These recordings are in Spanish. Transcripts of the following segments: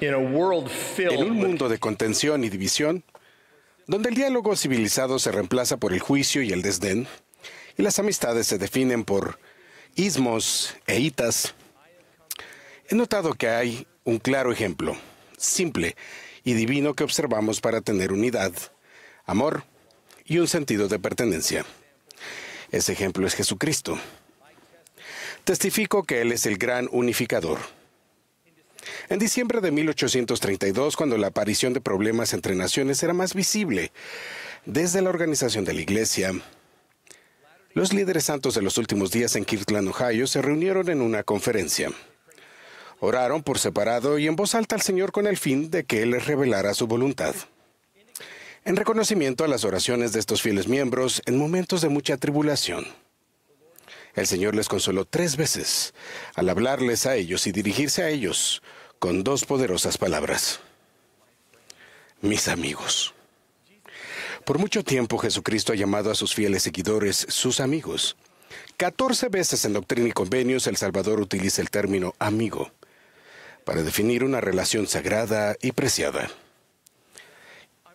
En un mundo de contención y división, donde el diálogo civilizado se reemplaza por el juicio y el desdén, y las amistades se definen por ismos e hitas, he notado que hay un claro ejemplo, simple y divino que observamos para tener unidad, amor y un sentido de pertenencia. Ese ejemplo es Jesucristo. Testifico que Él es el gran unificador en diciembre de 1832, cuando la aparición de problemas entre naciones era más visible, desde la organización de la Iglesia, los líderes santos de los últimos días en Kirtland, Ohio, se reunieron en una conferencia. Oraron por separado y en voz alta al Señor con el fin de que Él les revelara su voluntad. En reconocimiento a las oraciones de estos fieles miembros en momentos de mucha tribulación, el Señor les consoló tres veces al hablarles a ellos y dirigirse a ellos con dos poderosas palabras. Mis amigos. Por mucho tiempo Jesucristo ha llamado a sus fieles seguidores sus amigos. Catorce veces en Doctrina y Convenios el Salvador utiliza el término amigo para definir una relación sagrada y preciada.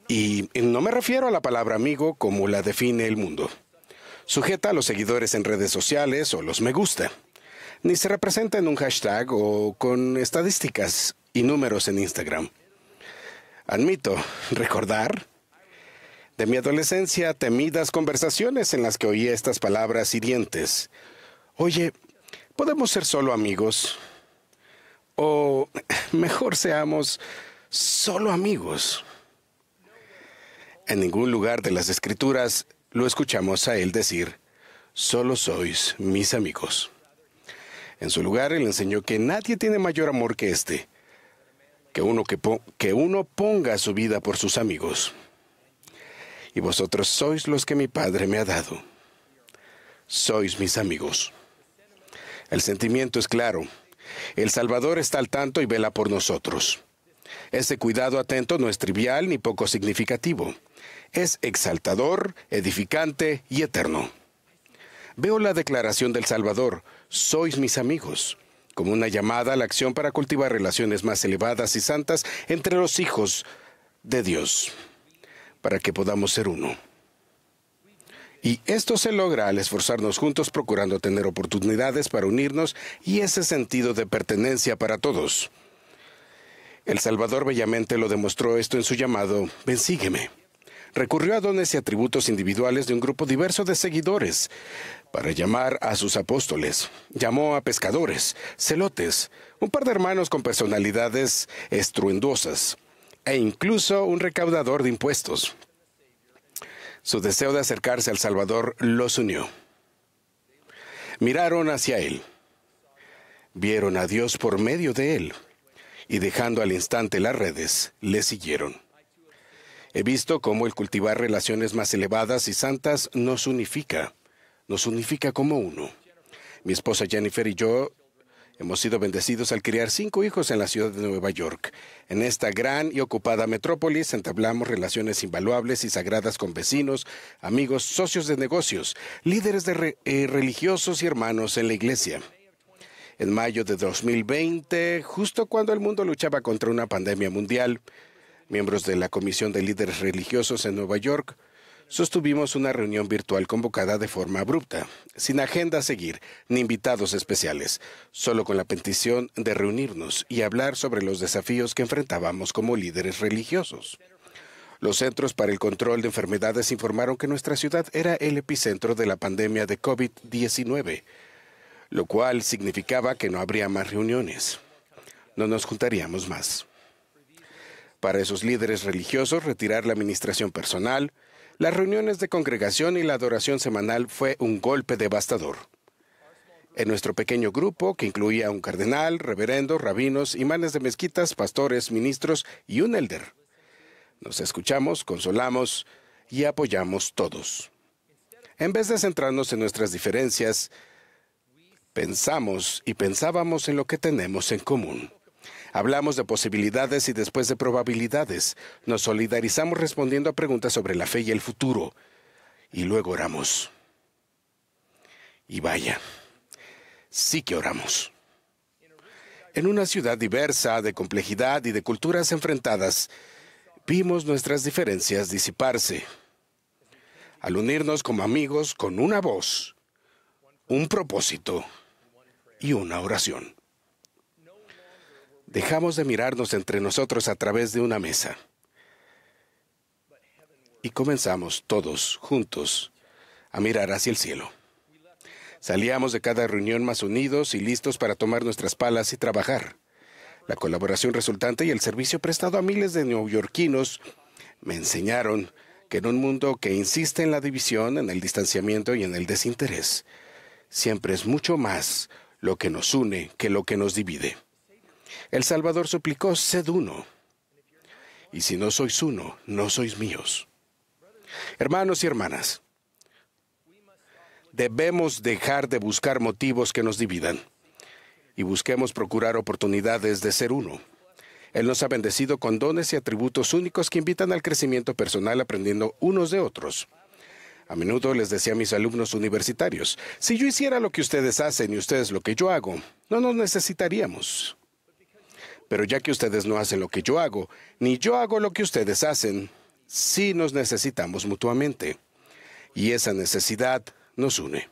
Y no me refiero a la palabra amigo como la define el mundo sujeta a los seguidores en redes sociales o los me gusta, ni se representa en un hashtag o con estadísticas y números en Instagram. Admito recordar de mi adolescencia temidas conversaciones en las que oí estas palabras hirientes. Oye, ¿podemos ser solo amigos? O mejor seamos solo amigos. En ningún lugar de las escrituras lo escuchamos a él decir, solo sois mis amigos. En su lugar, él enseñó que nadie tiene mayor amor que este, que uno, que, que uno ponga su vida por sus amigos. Y vosotros sois los que mi Padre me ha dado. Sois mis amigos. El sentimiento es claro. El Salvador está al tanto y vela por nosotros. Ese cuidado atento no es trivial ni poco significativo es exaltador, edificante y eterno. Veo la declaración del Salvador, sois mis amigos, como una llamada a la acción para cultivar relaciones más elevadas y santas entre los hijos de Dios, para que podamos ser uno. Y esto se logra al esforzarnos juntos procurando tener oportunidades para unirnos y ese sentido de pertenencia para todos. El Salvador bellamente lo demostró esto en su llamado, Ven, recurrió a dones y atributos individuales de un grupo diverso de seguidores para llamar a sus apóstoles. Llamó a pescadores, celotes, un par de hermanos con personalidades estruendosas e incluso un recaudador de impuestos. Su deseo de acercarse al Salvador los unió. Miraron hacia Él. Vieron a Dios por medio de Él y dejando al instante las redes, le siguieron. He visto cómo el cultivar relaciones más elevadas y santas nos unifica, nos unifica como uno. Mi esposa Jennifer y yo hemos sido bendecidos al criar cinco hijos en la ciudad de Nueva York. En esta gran y ocupada metrópolis entablamos relaciones invaluables y sagradas con vecinos, amigos, socios de negocios, líderes de eh, religiosos y hermanos en la iglesia. En mayo de 2020, justo cuando el mundo luchaba contra una pandemia mundial, Miembros de la Comisión de Líderes Religiosos en Nueva York sostuvimos una reunión virtual convocada de forma abrupta, sin agenda a seguir, ni invitados especiales, solo con la petición de reunirnos y hablar sobre los desafíos que enfrentábamos como líderes religiosos. Los Centros para el Control de Enfermedades informaron que nuestra ciudad era el epicentro de la pandemia de COVID-19, lo cual significaba que no habría más reuniones. No nos juntaríamos más. Para esos líderes religiosos, retirar la administración personal, las reuniones de congregación y la adoración semanal fue un golpe devastador. En nuestro pequeño grupo, que incluía un cardenal, reverendo, rabinos, imanes de mezquitas, pastores, ministros y un elder, nos escuchamos, consolamos y apoyamos todos. En vez de centrarnos en nuestras diferencias, pensamos y pensábamos en lo que tenemos en común. Hablamos de posibilidades y después de probabilidades. Nos solidarizamos respondiendo a preguntas sobre la fe y el futuro. Y luego oramos. Y vaya, sí que oramos. En una ciudad diversa, de complejidad y de culturas enfrentadas, vimos nuestras diferencias disiparse. Al unirnos como amigos con una voz, un propósito y una oración. Dejamos de mirarnos entre nosotros a través de una mesa y comenzamos todos juntos a mirar hacia el cielo. Salíamos de cada reunión más unidos y listos para tomar nuestras palas y trabajar. La colaboración resultante y el servicio prestado a miles de neoyorquinos me enseñaron que en un mundo que insiste en la división, en el distanciamiento y en el desinterés, siempre es mucho más lo que nos une que lo que nos divide. El Salvador suplicó, sed uno. Y si no sois uno, no sois míos. Hermanos y hermanas, debemos dejar de buscar motivos que nos dividan y busquemos procurar oportunidades de ser uno. Él nos ha bendecido con dones y atributos únicos que invitan al crecimiento personal aprendiendo unos de otros. A menudo les decía a mis alumnos universitarios, si yo hiciera lo que ustedes hacen y ustedes lo que yo hago, no nos necesitaríamos. Pero ya que ustedes no hacen lo que yo hago, ni yo hago lo que ustedes hacen, sí nos necesitamos mutuamente. Y esa necesidad nos une.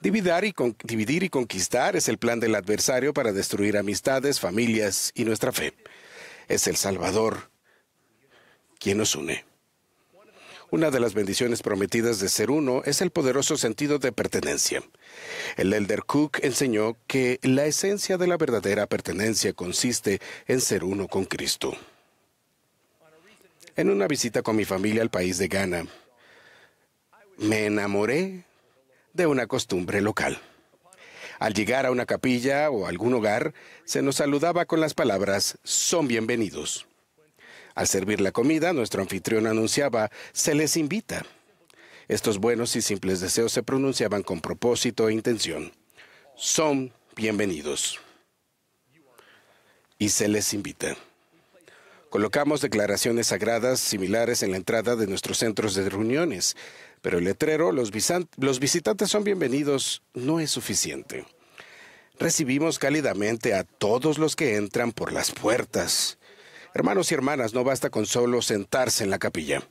dividir y conquistar es el plan del adversario para destruir amistades, familias y nuestra fe. Es el Salvador quien nos une. Una de las bendiciones prometidas de ser uno es el poderoso sentido de pertenencia. El elder Cook enseñó que la esencia de la verdadera pertenencia consiste en ser uno con Cristo. En una visita con mi familia al país de Ghana, me enamoré de una costumbre local. Al llegar a una capilla o algún hogar, se nos saludaba con las palabras, son bienvenidos. Al servir la comida, nuestro anfitrión anunciaba, se les invita. Estos buenos y simples deseos se pronunciaban con propósito e intención. Son bienvenidos. Y se les invita. Colocamos declaraciones sagradas similares en la entrada de nuestros centros de reuniones, pero el letrero, los, visitantes son bienvenidos, no es suficiente. Recibimos cálidamente a todos los que entran por las puertas. Hermanos y hermanas, no basta con solo sentarse en la capilla.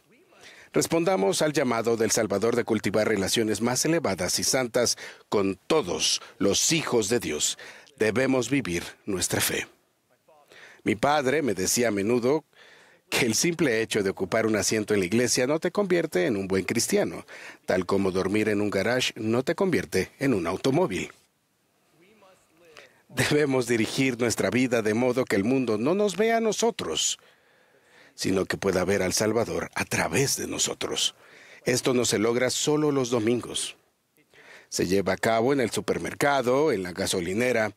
Respondamos al llamado del Salvador de cultivar relaciones más elevadas y santas con todos los hijos de Dios. Debemos vivir nuestra fe. Mi padre me decía a menudo que el simple hecho de ocupar un asiento en la iglesia no te convierte en un buen cristiano, tal como dormir en un garage no te convierte en un automóvil. Debemos dirigir nuestra vida de modo que el mundo no nos vea a nosotros, sino que pueda ver al Salvador a través de nosotros. Esto no se logra solo los domingos. Se lleva a cabo en el supermercado, en la gasolinera,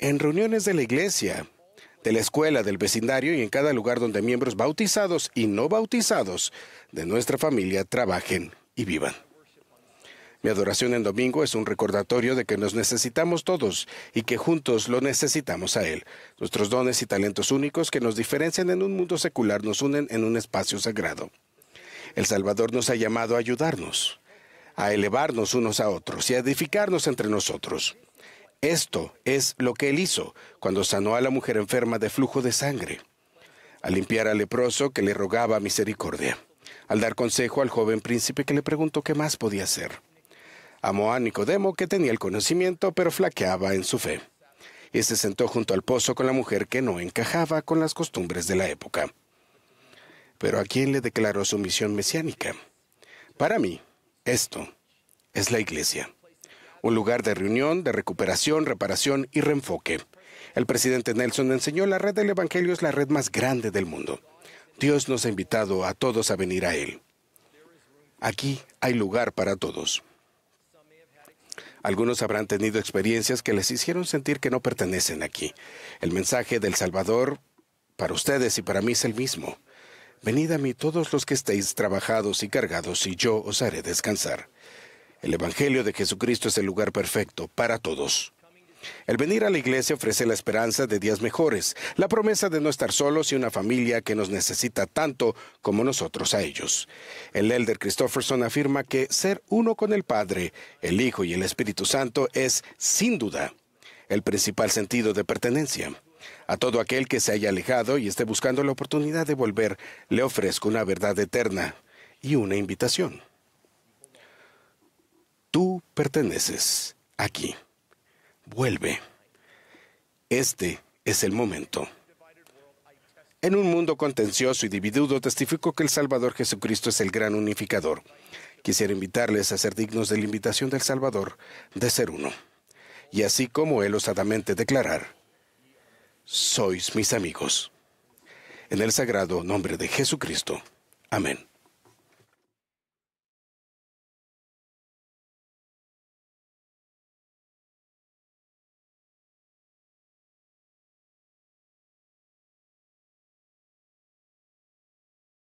en reuniones de la iglesia, de la escuela, del vecindario y en cada lugar donde miembros bautizados y no bautizados de nuestra familia trabajen y vivan. Mi adoración en domingo es un recordatorio de que nos necesitamos todos y que juntos lo necesitamos a Él. Nuestros dones y talentos únicos que nos diferencian en un mundo secular nos unen en un espacio sagrado. El Salvador nos ha llamado a ayudarnos, a elevarnos unos a otros y a edificarnos entre nosotros. Esto es lo que Él hizo cuando sanó a la mujer enferma de flujo de sangre, al limpiar al leproso que le rogaba misericordia, al dar consejo al joven príncipe que le preguntó qué más podía hacer Amó a Nicodemo, que tenía el conocimiento, pero flaqueaba en su fe, y se sentó junto al pozo con la mujer que no encajaba con las costumbres de la época. Pero a quién le declaró su misión mesiánica. Para mí, esto es la iglesia. Un lugar de reunión, de recuperación, reparación y reenfoque. El presidente Nelson enseñó la red del Evangelio es la red más grande del mundo. Dios nos ha invitado a todos a venir a Él. Aquí hay lugar para todos. Algunos habrán tenido experiencias que les hicieron sentir que no pertenecen aquí. El mensaje del Salvador para ustedes y para mí es el mismo. Venid a mí todos los que estéis trabajados y cargados, y yo os haré descansar. El Evangelio de Jesucristo es el lugar perfecto para todos. El venir a la iglesia ofrece la esperanza de días mejores, la promesa de no estar solos y una familia que nos necesita tanto como nosotros a ellos. El elder Christofferson afirma que ser uno con el Padre, el Hijo y el Espíritu Santo es, sin duda, el principal sentido de pertenencia. A todo aquel que se haya alejado y esté buscando la oportunidad de volver, le ofrezco una verdad eterna y una invitación. Tú perteneces aquí vuelve. Este es el momento. En un mundo contencioso y dividido, testifico que el Salvador Jesucristo es el gran unificador. Quisiera invitarles a ser dignos de la invitación del Salvador de ser uno. Y así como él osadamente declarar, sois mis amigos. En el sagrado nombre de Jesucristo. Amén.